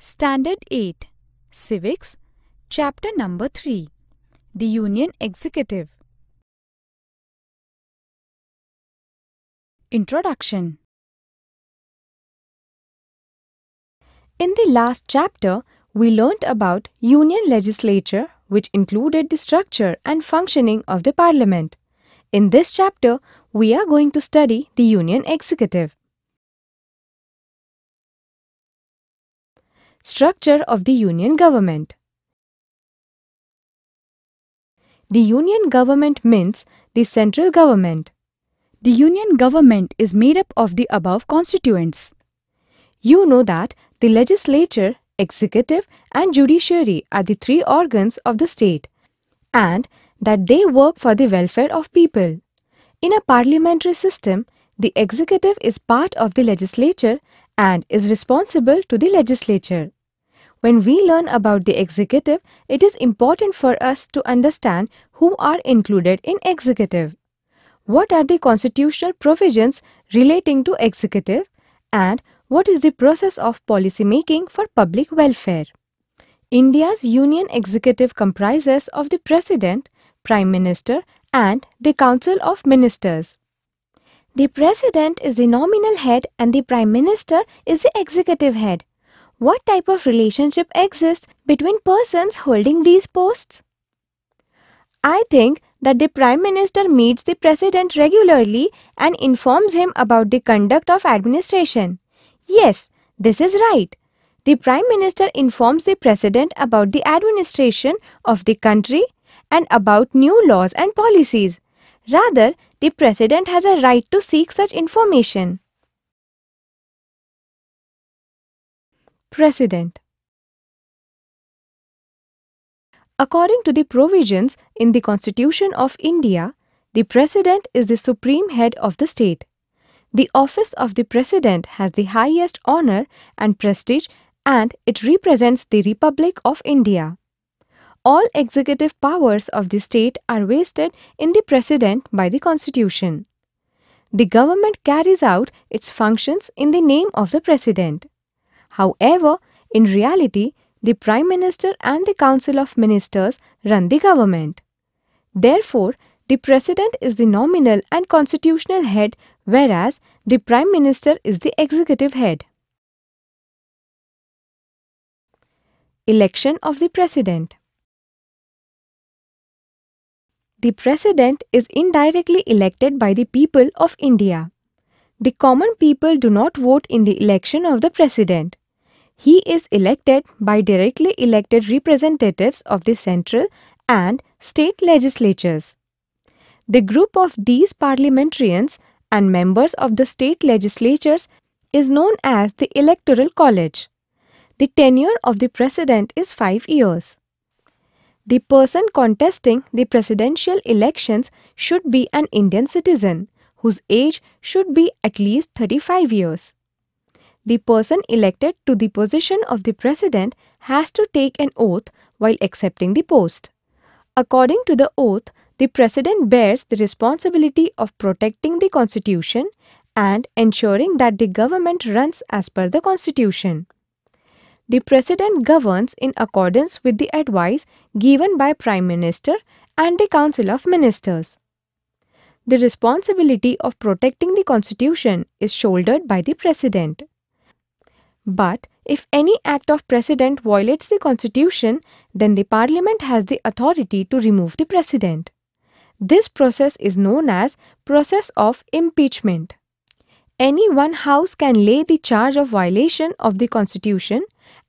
Standard 8 Civics Chapter number 3 The Union Executive Introduction In the last chapter, we learnt about Union legislature which included the structure and functioning of the parliament. In this chapter, we are going to study the Union Executive. Structure of the Union Government The Union Government means the central government. The Union Government is made up of the above constituents. You know that the legislature, executive and judiciary are the three organs of the state and that they work for the welfare of people. In a parliamentary system, the executive is part of the legislature and is responsible to the legislature. When we learn about the executive, it is important for us to understand who are included in executive. What are the constitutional provisions relating to executive and what is the process of policy making for public welfare? India's union executive comprises of the president, prime minister and the council of ministers. The president is the nominal head and the prime minister is the executive head. What type of relationship exists between persons holding these posts? I think that the prime minister meets the president regularly and informs him about the conduct of administration. Yes, this is right. The prime minister informs the president about the administration of the country and about new laws and policies. Rather, the President has a right to seek such information. President According to the provisions in the Constitution of India, the President is the supreme head of the state. The office of the President has the highest honor and prestige and it represents the Republic of India all executive powers of the state are vested in the President by the Constitution. The government carries out its functions in the name of the President. However, in reality, the Prime Minister and the Council of Ministers run the government. Therefore, the President is the nominal and constitutional head, whereas the Prime Minister is the executive head. Election of the President the president is indirectly elected by the people of India. The common people do not vote in the election of the president. He is elected by directly elected representatives of the central and state legislatures. The group of these parliamentarians and members of the state legislatures is known as the Electoral College. The tenure of the president is five years. The person contesting the presidential elections should be an Indian citizen whose age should be at least 35 years. The person elected to the position of the president has to take an oath while accepting the post. According to the oath, the president bears the responsibility of protecting the constitution and ensuring that the government runs as per the constitution. The President governs in accordance with the advice given by Prime Minister and the Council of Ministers. The responsibility of protecting the Constitution is shouldered by the President. But if any act of President violates the Constitution, then the Parliament has the authority to remove the President. This process is known as process of impeachment any one house can lay the charge of violation of the constitution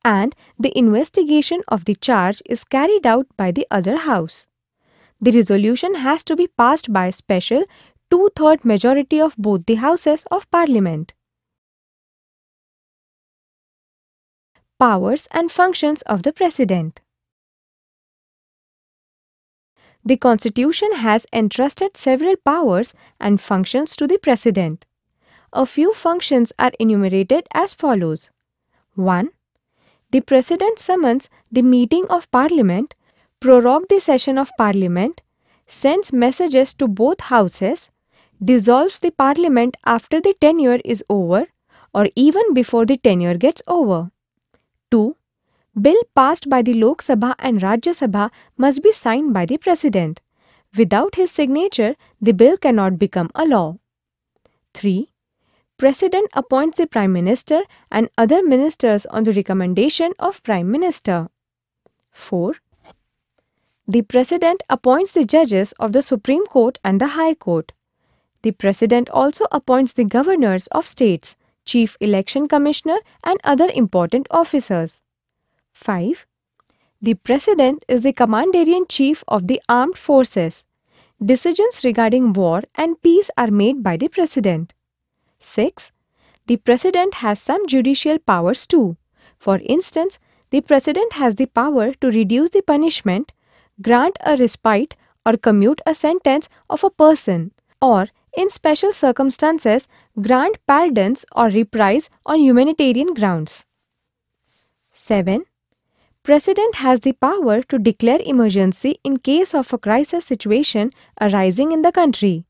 and the investigation of the charge is carried out by the other house. The resolution has to be passed by special two-third majority of both the houses of parliament. Powers and functions of the president The constitution has entrusted several powers and functions to the president. A few functions are enumerated as follows. 1. The President summons the meeting of Parliament, prorogue the session of Parliament, sends messages to both houses, dissolves the Parliament after the tenure is over or even before the tenure gets over. 2. Bill passed by the Lok Sabha and Rajya Sabha must be signed by the President. Without his signature, the bill cannot become a law. 3. President appoints the Prime Minister and other ministers on the recommendation of Prime Minister. 4. The President appoints the judges of the Supreme Court and the High Court. The President also appoints the governors of states, Chief Election Commissioner and other important officers. 5. The President is the Commander-in-Chief of the Armed Forces. Decisions regarding war and peace are made by the President. 6. The President has some judicial powers too. For instance, the President has the power to reduce the punishment, grant a respite or commute a sentence of a person, or in special circumstances, grant pardons or reprise on humanitarian grounds. 7. President has the power to declare emergency in case of a crisis situation arising in the country.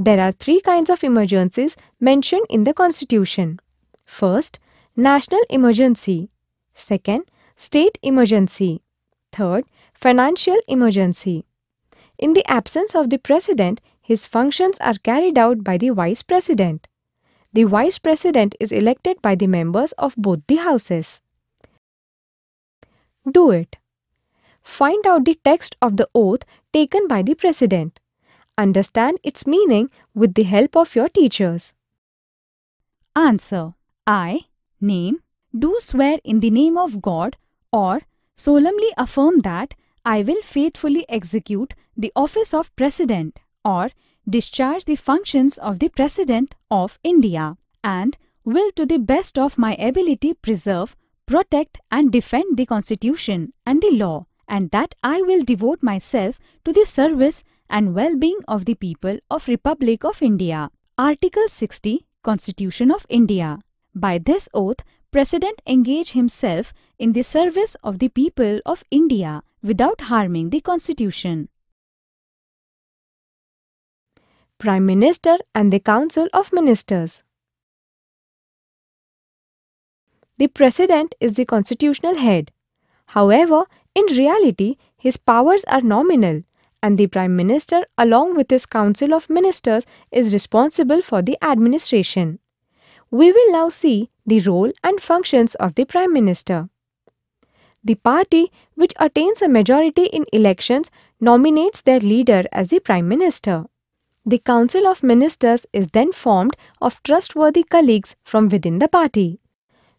There are three kinds of emergencies mentioned in the Constitution. First, national emergency. Second, state emergency. Third, financial emergency. In the absence of the President, his functions are carried out by the Vice President. The Vice President is elected by the members of both the houses. Do it. Find out the text of the oath taken by the President. Understand its meaning with the help of your teachers. Answer I, name, do swear in the name of God or solemnly affirm that I will faithfully execute the office of President or discharge the functions of the President of India and will to the best of my ability preserve, protect and defend the Constitution and the law and that I will devote myself to the service and well-being of the people of Republic of India. Article 60 Constitution of India. By this oath, President engage himself in the service of the people of India without harming the constitution. Prime Minister and the Council of Ministers The President is the constitutional head. However, in reality, his powers are nominal and the Prime Minister, along with his Council of Ministers, is responsible for the administration. We will now see the role and functions of the Prime Minister. The party which attains a majority in elections nominates their leader as the Prime Minister. The Council of Ministers is then formed of trustworthy colleagues from within the party.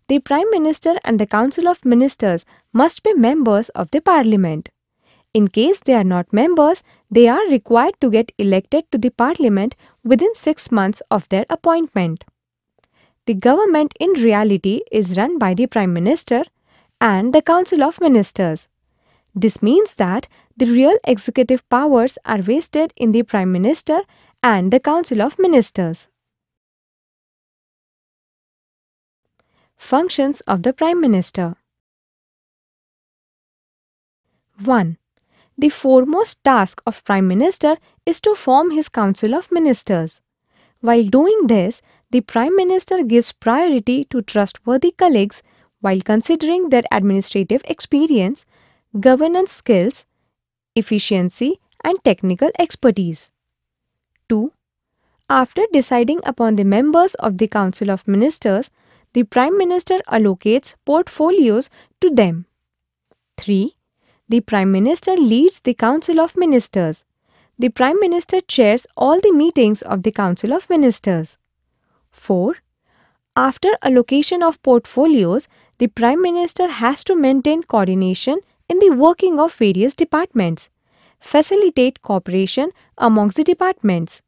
The Prime Minister and the Council of Ministers must be members of the Parliament. In case they are not members, they are required to get elected to the parliament within six months of their appointment. The government in reality is run by the Prime Minister and the Council of Ministers. This means that the real executive powers are vested in the Prime Minister and the Council of Ministers. Functions of the Prime Minister 1 the foremost task of Prime Minister is to form his Council of Ministers. While doing this, the Prime Minister gives priority to trustworthy colleagues while considering their administrative experience, governance skills, efficiency, and technical expertise. 2. After deciding upon the members of the Council of Ministers, the Prime Minister allocates portfolios to them. 3. The Prime Minister leads the Council of Ministers. The Prime Minister chairs all the meetings of the Council of Ministers. 4. After allocation of portfolios, the Prime Minister has to maintain coordination in the working of various departments, facilitate cooperation amongst the departments,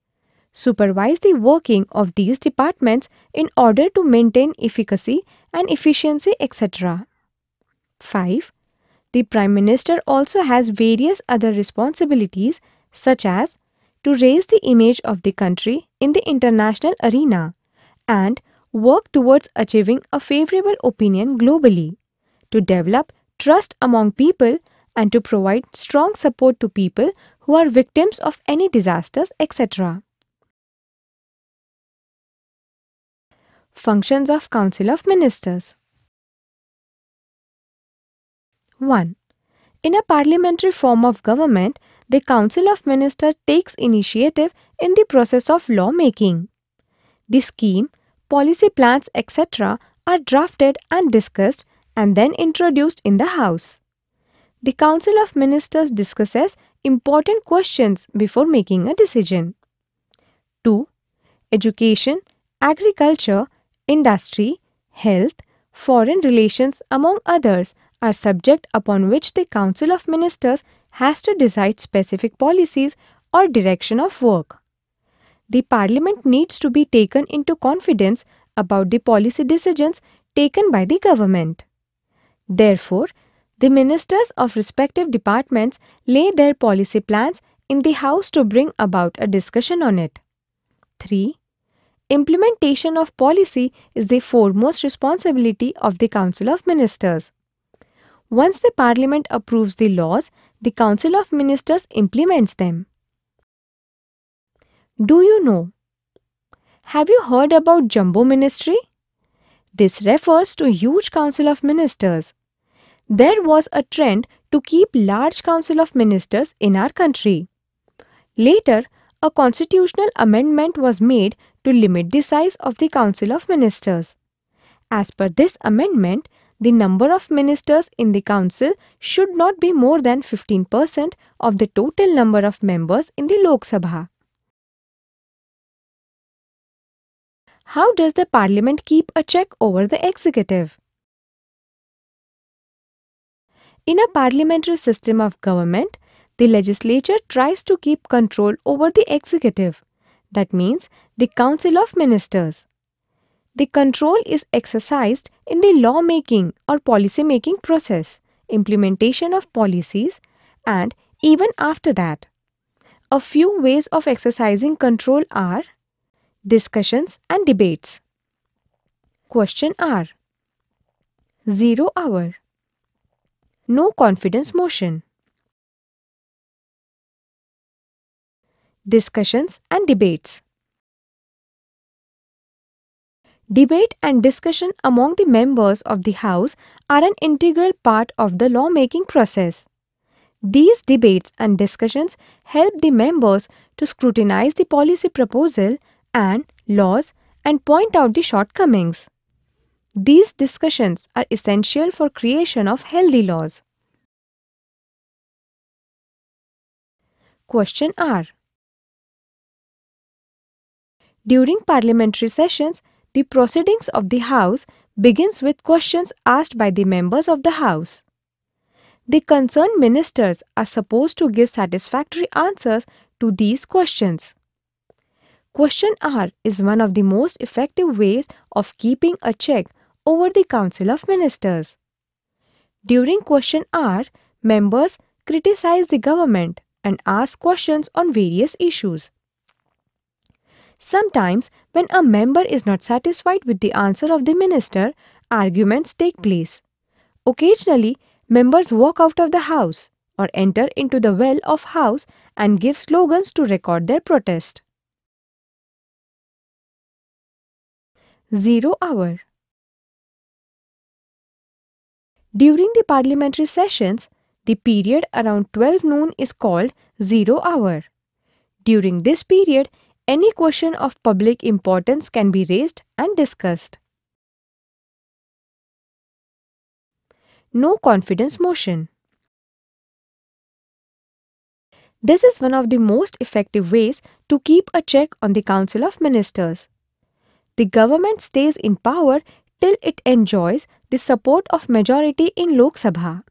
supervise the working of these departments in order to maintain efficacy and efficiency, etc. 5. The Prime Minister also has various other responsibilities, such as to raise the image of the country in the international arena and work towards achieving a favorable opinion globally, to develop trust among people and to provide strong support to people who are victims of any disasters, etc. Functions of Council of Ministers 1. In a parliamentary form of government, the Council of Ministers takes initiative in the process of lawmaking. The scheme, policy plans, etc. are drafted and discussed and then introduced in the House. The Council of Ministers discusses important questions before making a decision. 2. Education, agriculture, industry, health, foreign relations among others are subject upon which the Council of Ministers has to decide specific policies or direction of work. The Parliament needs to be taken into confidence about the policy decisions taken by the government. Therefore, the ministers of respective departments lay their policy plans in the House to bring about a discussion on it. 3. Implementation of policy is the foremost responsibility of the Council of Ministers. Once the Parliament approves the laws, the Council of Ministers implements them. Do you know? Have you heard about Jumbo Ministry? This refers to huge Council of Ministers. There was a trend to keep large Council of Ministers in our country. Later, a constitutional amendment was made to limit the size of the Council of Ministers. As per this amendment, the number of ministers in the council should not be more than 15% of the total number of members in the Lok Sabha. How does the parliament keep a check over the executive? In a parliamentary system of government, the legislature tries to keep control over the executive. That means the Council of Ministers. The control is exercised in the lawmaking or policymaking process, implementation of policies, and even after that. A few ways of exercising control are discussions and debates. Question R Zero hour. No confidence motion. Discussions and debates. Debate and discussion among the members of the House are an integral part of the lawmaking process. These debates and discussions help the members to scrutinize the policy proposal and laws and point out the shortcomings. These discussions are essential for creation of healthy laws. Question R. During parliamentary sessions, the proceedings of the House begins with questions asked by the members of the House. The concerned ministers are supposed to give satisfactory answers to these questions. Question R is one of the most effective ways of keeping a check over the Council of Ministers. During question R, members criticize the government and ask questions on various issues. Sometimes, when a member is not satisfied with the answer of the minister, arguments take place. Occasionally, members walk out of the house or enter into the well of house and give slogans to record their protest. Zero hour. During the parliamentary sessions, the period around 12 noon is called zero hour. During this period, any question of public importance can be raised and discussed. No confidence motion. This is one of the most effective ways to keep a check on the Council of Ministers. The government stays in power till it enjoys the support of majority in Lok Sabha.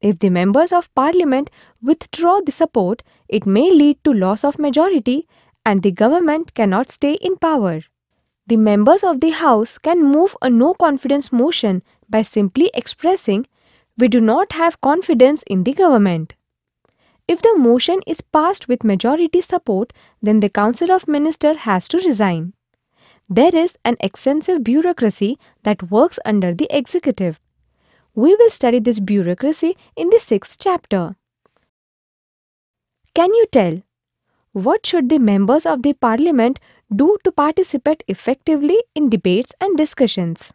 If the members of parliament withdraw the support, it may lead to loss of majority and the government cannot stay in power. The members of the House can move a no confidence motion by simply expressing, We do not have confidence in the government. If the motion is passed with majority support, then the Council of Ministers has to resign. There is an extensive bureaucracy that works under the executive. We will study this bureaucracy in the sixth chapter. Can you tell what should the members of the parliament do to participate effectively in debates and discussions?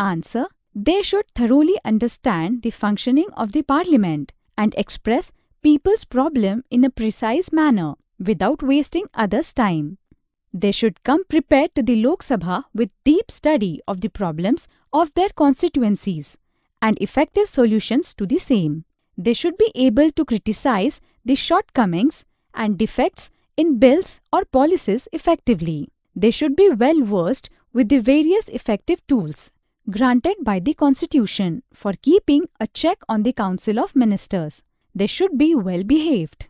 Answer They should thoroughly understand the functioning of the parliament and express people's problem in a precise manner without wasting others' time. They should come prepared to the Lok Sabha with deep study of the problems of their constituencies and effective solutions to the same. They should be able to criticize the shortcomings and defects in bills or policies effectively. They should be well versed with the various effective tools granted by the Constitution for keeping a check on the Council of Ministers. They should be well behaved.